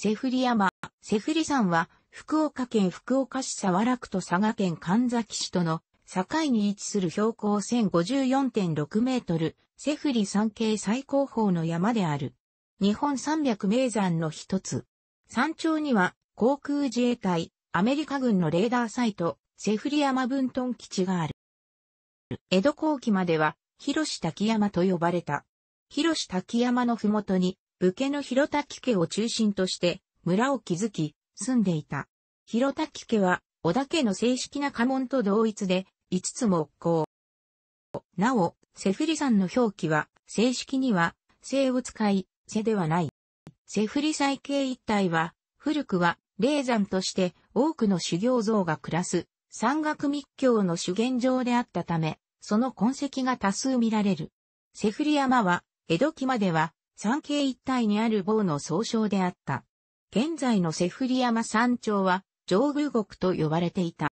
セフリ山、セフリ山は、福岡県福岡市沢楽と佐賀県神崎市との境に位置する標高1054.6メートル、セフリ山系最高峰の山である。日本三百名山の一つ。山頂には航空自衛隊、アメリカ軍のレーダーサイト、セフリ山分屯基地がある。江戸後期までは、広志滝山と呼ばれた。広志滝山のふもとに、武家の広滝家を中心として村を築き、住んでいた。広滝家は、織田家の正式な家紋と同一で、5つ木工。なお、セフリ山の表記は、正式には、姓を使い、背ではない。セフリ最系一帯は、古くは、霊山として多くの修行像が暮らす、山岳密教の修験場であったため、その痕跡が多数見られる。セフリ山は、江戸期までは、山系一帯にある某の総称であった。現在のセフリ山山頂は上宮国と呼ばれていた。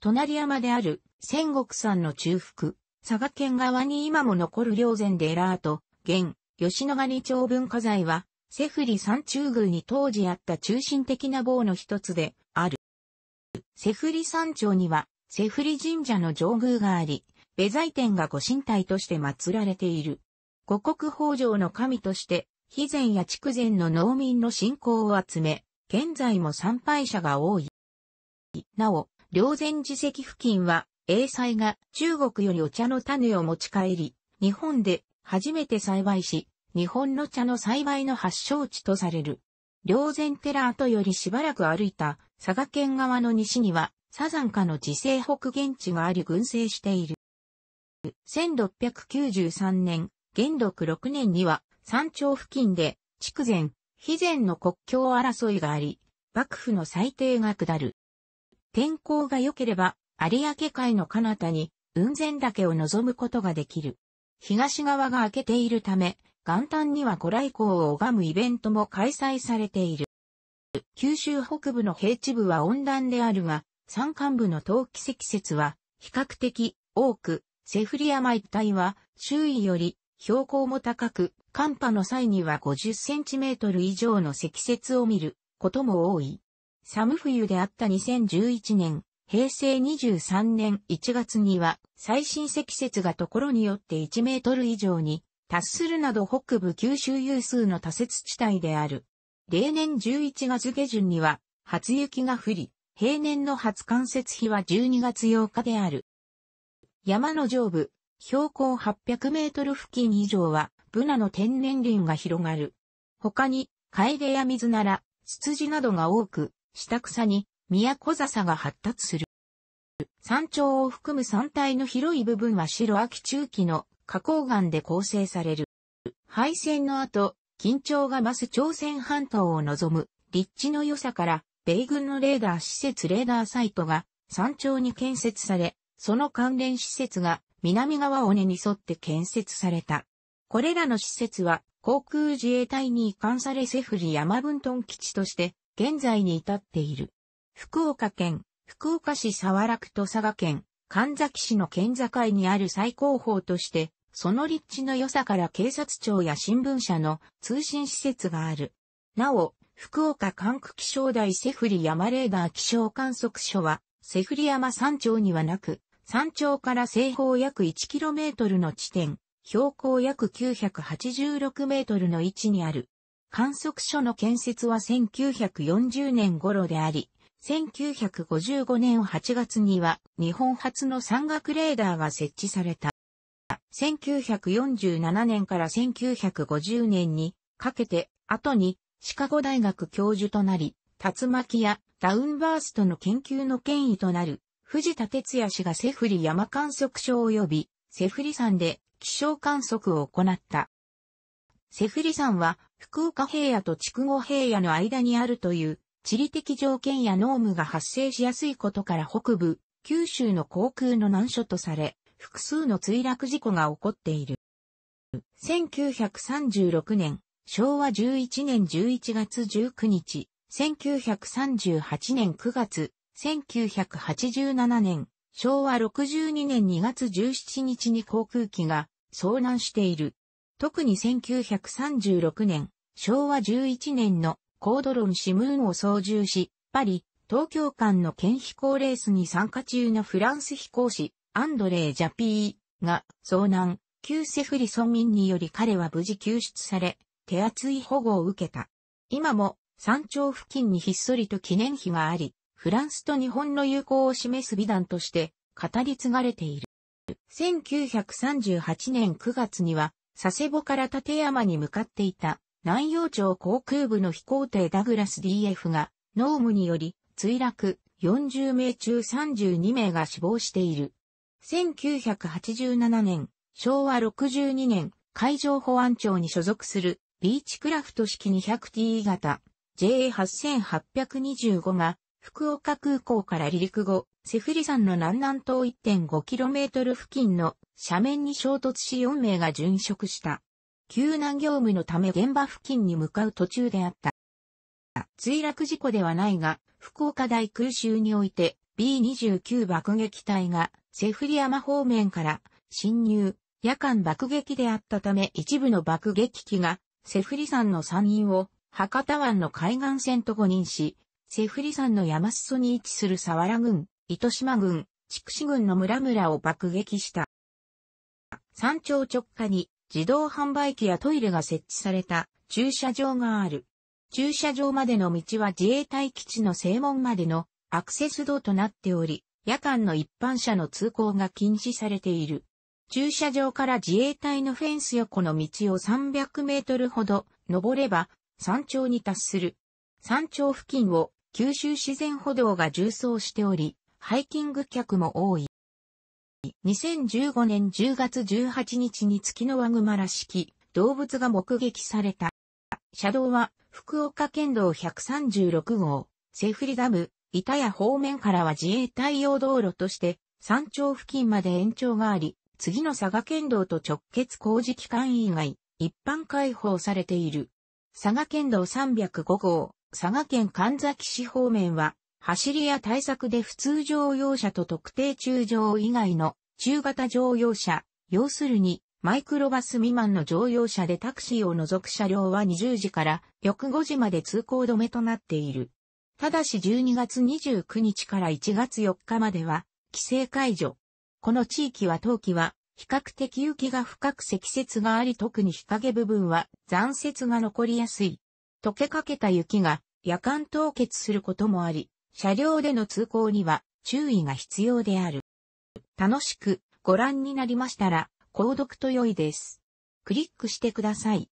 隣山である仙国山の中腹、佐賀県側に今も残る両山でエラート、現、吉野ヶ里町文化財は、セフリ山中宮に当時あった中心的な棒の一つである。セフリ山頂には、セフリ神社の上宮があり、米ザ天がご神体として祀られている。五国北条の神として、肥前や筑前の農民の信仰を集め、現在も参拝者が多い。なお、両前寺石付近は、英才が中国よりお茶の種を持ち帰り、日本で初めて栽培し、日本の茶の栽培の発祥地とされる。両前寺跡よりしばらく歩いた佐賀県側の西にはサザンカの自生北現地があり群生している。1693年、元禄6年には山頂付近で筑前、肥前の国境争いがあり、幕府の裁定が下る。天候が良ければ、有明海の彼方に雲仙岳を望むことができる。東側が開けているため、元旦には古来光を拝むイベントも開催されている。九州北部の平地部は温暖であるが、山間部の冬季積雪は比較的多く、セフリ山一帯は周囲より標高も高く、寒波の際には50センチメートル以上の積雪を見ることも多い。寒冬であった2011年、平成23年1月には最新積雪がところによって1メートル以上に達するなど北部九州有数の多雪地帯である。例年11月下旬には初雪が降り、平年の初冠雪日は12月8日である。山の上部、標高800メートル付近以上は、ブナの天然林が広がる。他に、カエデや水なら、ツツジなどが多く、下草に、小笹が発達する。山頂を含む山体の広い部分は白秋中期の花崗岩で構成される。敗戦の後、緊張が増す朝鮮半島を望む立地の良さから、米軍のレーダー施設レーダーサイトが山頂に建設され、その関連施設が南側尾根に沿って建設された。これらの施設は航空自衛隊に移管されセフリ山分屯基地として現在に至っている。福岡県、福岡市沢楽と佐賀県、神崎市の県境にある最高峰として、その立地の良さから警察庁や新聞社の通信施設がある。なお、福岡管区気象台セフリ山レーダー気象観測所は、セフリ山山頂にはなく、山頂から西方約 1km の地点、標高約 986m の位置にある。観測所の建設は1940年頃であり、1955年8月には日本初の山岳レーダーが設置された。1947年から1950年にかけて、後にシカゴ大学教授となり、竜巻やダウンバーストの研究の権威となる藤田哲也氏がセフリ山観測所及びセフリ山で気象観測を行った。セフリ山は福岡平野と筑後平野の間にあるという地理的条件や濃霧が発生しやすいことから北部、九州の航空の難所とされ、複数の墜落事故が起こっている。1936年、昭和11年11月19日、1938年9月、1987年、昭和62年2月17日に航空機が遭難している。特に1936年、昭和11年のコードロンシムーンを操縦し、パリ、東京間の県飛行レースに参加中のフランス飛行士、アンドレー・ジャピーが遭難、旧セフリソミンにより彼は無事救出され、手厚い保護を受けた。今も山頂付近にひっそりと記念碑があり、フランスと日本の友好を示す美談として語り継がれている。1938年9月には、佐世保から立山に向かっていた南洋町航空部の飛行艇ダグラス DF が、濃霧により墜落、40名中32名が死亡している。1987年、昭和62年、海上保安庁に所属するビーチクラフト式 200T 型 JA8825 が福岡空港から離陸後、セフリ山の南南東 1.5km 付近の斜面に衝突し4名が殉職した。救難業務のため現場付近に向かう途中であった。墜落事故ではないが、福岡大空襲において B29 爆撃隊がセフリ山方面から侵入、夜間爆撃であったため一部の爆撃機がセフリ山の山陰を博多湾の海岸線と誤認し、セフリ山の山裾に位置する沢原郡、糸島郡、筑紫郡の村々を爆撃した。山頂直下に自動販売機やトイレが設置された駐車場がある。駐車場までの道は自衛隊基地の正門までのアクセス道となっており、夜間の一般車の通行が禁止されている。駐車場から自衛隊のフェンス横の道を300メートルほど登れば山頂に達する。山頂付近を九州自然歩道が重走しており、ハイキング客も多い。2015年10月18日に月のワグマらしき動物が目撃された。車道は福岡県道136号、セフリダム、板谷方面からは自衛隊用道路として山頂付近まで延長があり、次の佐賀県道と直結工事期間以外、一般開放されている。佐賀県道305号、佐賀県神崎市方面は、走りや対策で普通乗用車と特定中乗以外の中型乗用車、要するにマイクロバス未満の乗用車でタクシーを除く車両は20時から翌5時まで通行止めとなっている。ただし12月29日から1月4日までは規制解除。この地域は冬季は比較的雪が深く積雪があり特に日陰部分は残雪が残りやすい。溶けかけた雪が夜間凍結することもあり、車両での通行には注意が必要である。楽しくご覧になりましたら、購読と良いです。クリックしてください。